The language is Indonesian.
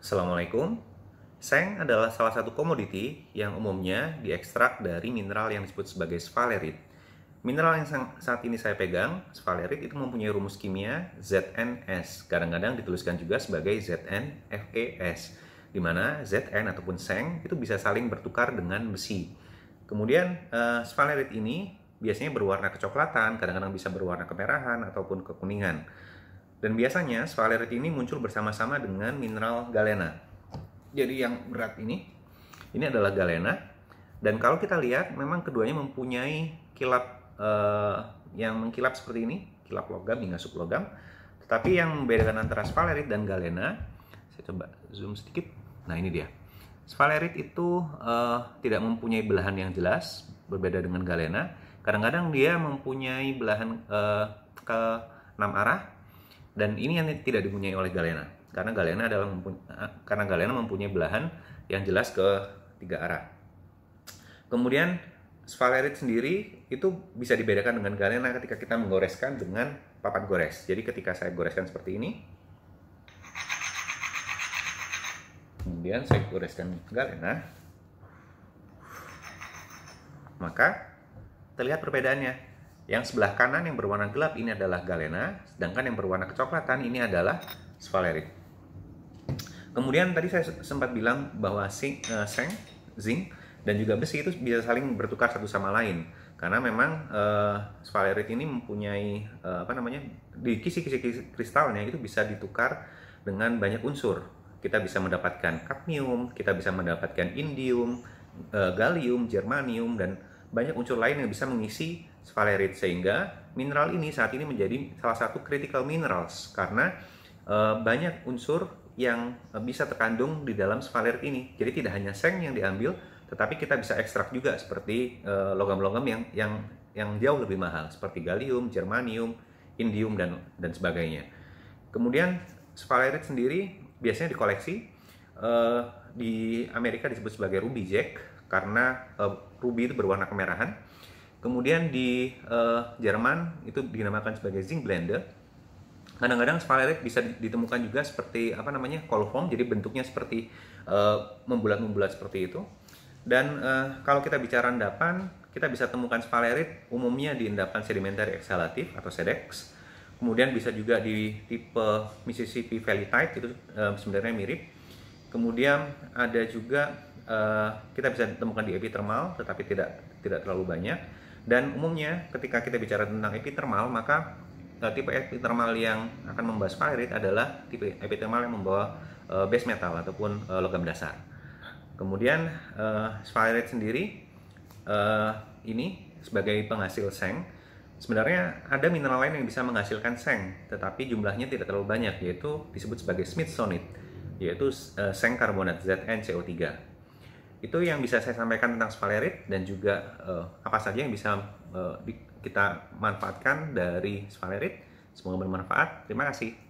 Assalamualaikum. Seng adalah salah satu komoditi yang umumnya diekstrak dari mineral yang disebut sebagai sphalerit. Mineral yang saat ini saya pegang, sphalerit itu mempunyai rumus kimia ZNS. Kadang-kadang dituliskan juga sebagai ZnFeS, di mana Zn ataupun seng itu bisa saling bertukar dengan besi. Kemudian uh, sphalerit ini biasanya berwarna kecoklatan, kadang-kadang bisa berwarna kemerahan ataupun kekuningan. Dan biasanya sphalerite ini muncul bersama-sama dengan mineral galena. Jadi yang berat ini, ini adalah galena. Dan kalau kita lihat, memang keduanya mempunyai kilap eh, yang mengkilap seperti ini, kilap logam hingga sublogam. Tetapi yang membedakan antara sphalerite dan galena, saya coba zoom sedikit. Nah ini dia. Sphalerite itu uh, tidak mempunyai belahan yang jelas, berbeda dengan galena. Kadang-kadang dia mempunyai belahan uh, ke enam arah, dan ini yang tidak dipunyai oleh Galena karena Galena adalah eh, karena Galena mempunyai belahan yang jelas ke tiga arah. Kemudian sphalerit sendiri itu bisa dibedakan dengan Galena ketika kita menggoreskan dengan papan gores. Jadi ketika saya goreskan seperti ini, kemudian saya goreskan Galena, maka terlihat perbedaannya yang sebelah kanan yang berwarna gelap ini adalah galena, sedangkan yang berwarna kecoklatan ini adalah sphalerit. Kemudian tadi saya sempat bilang bahwa sing, uh, seng, zinc dan juga besi itu bisa saling bertukar satu sama lain karena memang uh, eh, sphalerit ini mempunyai uh, apa namanya di kisi-kisi kristalnya itu bisa ditukar dengan banyak unsur. Kita bisa mendapatkan kadmium, kita bisa mendapatkan indium, uh, gallium, germanium dan banyak unsur lain yang bisa mengisi sphalerate sehingga mineral ini saat ini menjadi salah satu critical minerals karena e, banyak unsur yang eh, bisa terkandung di dalam sphalerit ini. Jadi tidak hanya seng yang diambil, tetapi kita bisa ekstrak juga seperti eh, logam-logam yang yang yang jauh lebih mahal seperti gallium, germanium, indium dan dan sebagainya. Kemudian sphalerit sendiri biasanya dikoleksi e, di Amerika disebut sebagai ruby jack karena uh, ruby itu berwarna kemerahan. Kemudian di uh, Jerman itu dinamakan sebagai zinc blender Kadang-kadang spalarik bisa ditemukan juga seperti apa namanya coliform, jadi bentuknya seperti uh, membulat-membulat seperti itu. Dan uh, kalau kita bicara endapan, kita bisa temukan spalerit umumnya di endapan sedimentary exhalatif atau sedex. Kemudian bisa juga di tipe Mississippi Valley type itu uh, sebenarnya mirip Kemudian ada juga uh, kita bisa temukan di epithermal, tetapi tidak tidak terlalu banyak. Dan umumnya ketika kita bicara tentang epithermal, maka uh, tipe epithermal yang akan membahas pyrite adalah tipe epithermal yang membawa uh, base metal ataupun uh, logam dasar. Kemudian uh, sendiri uh, ini sebagai penghasil seng. Sebenarnya ada mineral lain yang bisa menghasilkan seng, tetapi jumlahnya tidak terlalu banyak, yaitu disebut sebagai smithsonite yaitu uh, eh, seng karbonat ZnCO3. Itu yang bisa saya sampaikan tentang spalerit dan juga uh, apa saja yang bisa uh, kita manfaatkan dari spalerit. Semoga bermanfaat. Terima kasih.